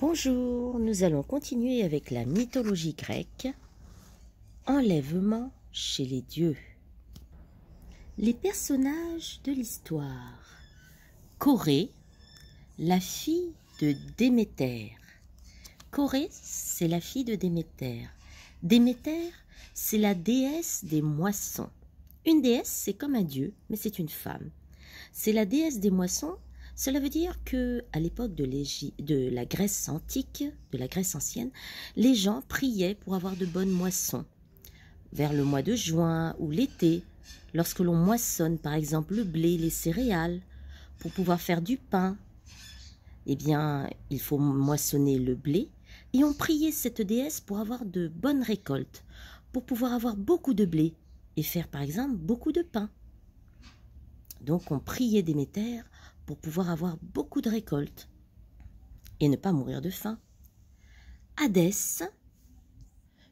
Bonjour, nous allons continuer avec la mythologie grecque. Enlèvement chez les dieux. Les personnages de l'histoire. Corée, la fille de Déméter. Corée, c'est la fille de Déméter. Déméter, c'est la déesse des moissons. Une déesse, c'est comme un dieu, mais c'est une femme. C'est la déesse des moissons cela veut dire que, à l'époque de, la Grèce antique, de la Grèce ancienne, les gens priaient pour avoir de bonnes moissons. Vers le mois de juin ou l'été, lorsque l'on moissonne par exemple le blé, les céréales, pour pouvoir faire du pain, eh bien, il faut moissonner le blé et on priait cette déesse pour avoir de bonnes récoltes, pour pouvoir avoir beaucoup de blé et faire par exemple beaucoup de pain. Donc on priait Déméter pour pouvoir avoir beaucoup de récoltes et ne pas mourir de faim. Hadès,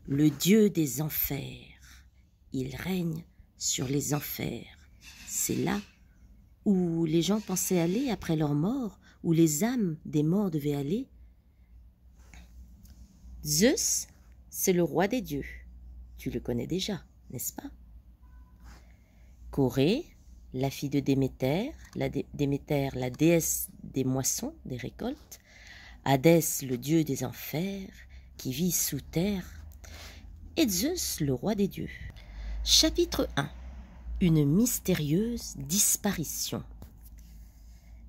le dieu des enfers, il règne sur les enfers. C'est là où les gens pensaient aller après leur mort, où les âmes des morts devaient aller. Zeus, c'est le roi des dieux. Tu le connais déjà, n'est-ce pas Corée, la fille de Déméter, la la déesse des moissons, des récoltes, Hadès, le dieu des enfers, qui vit sous terre, et Zeus, le roi des dieux. Chapitre 1 Une mystérieuse disparition.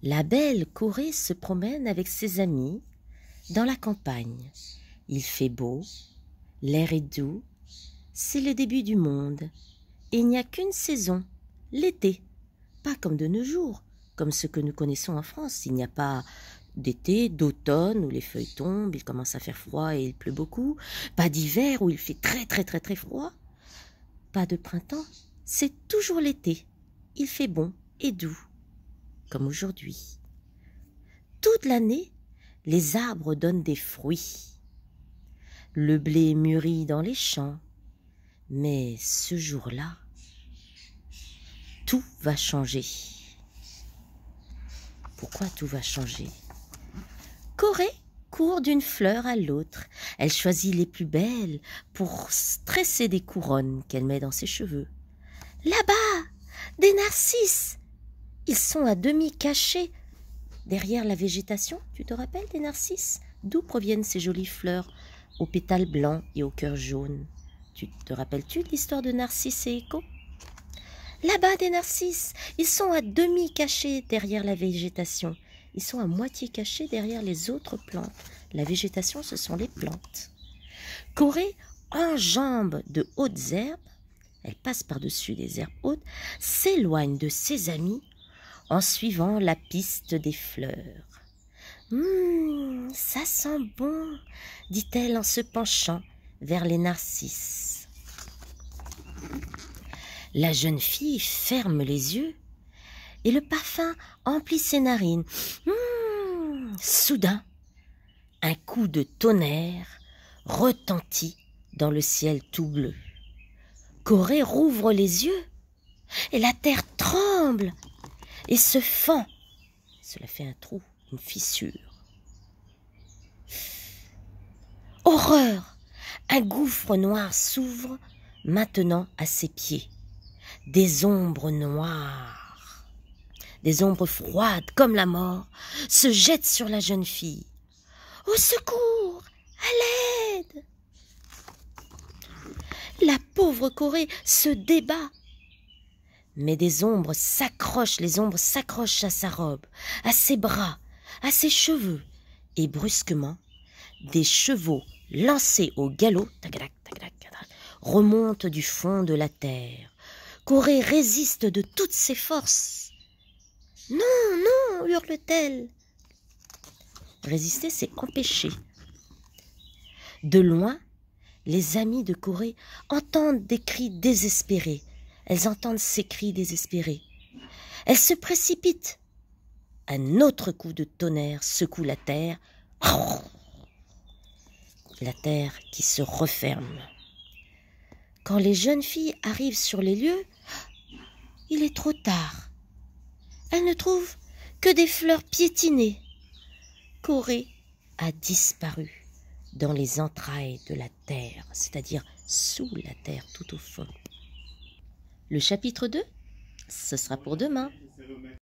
La belle Corée se promène avec ses amis dans la campagne. Il fait beau, l'air est doux, c'est le début du monde, et il n'y a qu'une saison, l'été comme de nos jours, comme ce que nous connaissons en France. Il n'y a pas d'été, d'automne où les feuilles tombent, il commence à faire froid et il pleut beaucoup, pas d'hiver où il fait très très très très froid, pas de printemps, c'est toujours l'été. Il fait bon et doux, comme aujourd'hui. Toute l'année, les arbres donnent des fruits. Le blé mûrit dans les champs, mais ce jour-là, tout va changer. Pourquoi tout va changer Corée court d'une fleur à l'autre. Elle choisit les plus belles pour stresser des couronnes qu'elle met dans ses cheveux. Là-bas, des narcisses Ils sont à demi cachés derrière la végétation, tu te rappelles des narcisses D'où proviennent ces jolies fleurs aux pétales blancs et au cœur jaune Tu te rappelles-tu l'histoire de Narcisse et Écho Là-bas, des narcisses, ils sont à demi cachés derrière la végétation. Ils sont à moitié cachés derrière les autres plantes. La végétation, ce sont les plantes. Corée enjambe de hautes herbes, elle passe par-dessus les herbes hautes, s'éloigne de ses amis en suivant la piste des fleurs. Hum, ça sent bon, dit-elle en se penchant vers les narcisses. La jeune fille ferme les yeux et le parfum emplit ses narines. Mmh. Soudain, un coup de tonnerre retentit dans le ciel tout bleu. Corée rouvre les yeux et la terre tremble et se fend. Cela fait un trou, une fissure. Horreur Un gouffre noir s'ouvre maintenant à ses pieds des ombres noires, des ombres froides comme la mort, se jettent sur la jeune fille. Au secours À l'aide La pauvre Corée se débat. Mais des ombres s'accrochent, les ombres s'accrochent à sa robe, à ses bras, à ses cheveux. Et brusquement, des chevaux lancés au galop remontent du fond de la terre. Corée résiste de toutes ses forces. Non, non, hurle-t-elle. Résister, c'est empêcher. De loin, les amis de Corée entendent des cris désespérés. Elles entendent ces cris désespérés. Elles se précipitent. Un autre coup de tonnerre secoue la terre. La terre qui se referme. Quand les jeunes filles arrivent sur les lieux, il est trop tard. Elles ne trouvent que des fleurs piétinées. Corée a disparu dans les entrailles de la terre, c'est-à-dire sous la terre tout au fond. Le chapitre 2, ce sera pour demain.